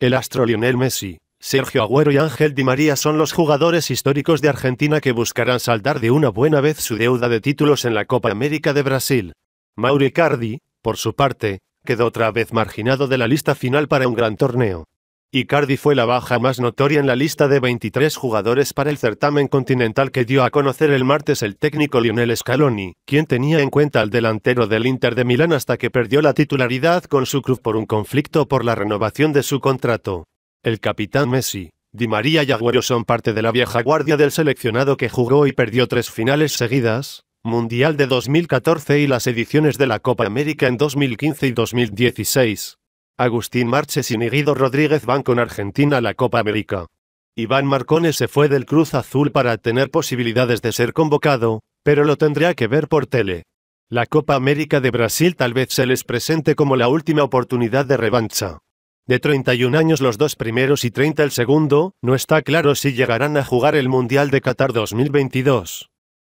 El astro Lionel Messi, Sergio Agüero y Ángel Di María son los jugadores históricos de Argentina que buscarán saldar de una buena vez su deuda de títulos en la Copa América de Brasil. Mauricardi, por su parte, quedó otra vez marginado de la lista final para un gran torneo. Icardi fue la baja más notoria en la lista de 23 jugadores para el certamen continental que dio a conocer el martes el técnico Lionel Scaloni, quien tenía en cuenta al delantero del Inter de Milán hasta que perdió la titularidad con su club por un conflicto por la renovación de su contrato. El capitán Messi, Di María y Agüero son parte de la vieja guardia del seleccionado que jugó y perdió tres finales seguidas, Mundial de 2014 y las ediciones de la Copa América en 2015 y 2016. Agustín Marches y Niguido Rodríguez van con Argentina a la Copa América. Iván Marcones se fue del Cruz Azul para tener posibilidades de ser convocado, pero lo tendrá que ver por tele. La Copa América de Brasil tal vez se les presente como la última oportunidad de revancha. De 31 años los dos primeros y 30 el segundo, no está claro si llegarán a jugar el Mundial de Qatar 2022.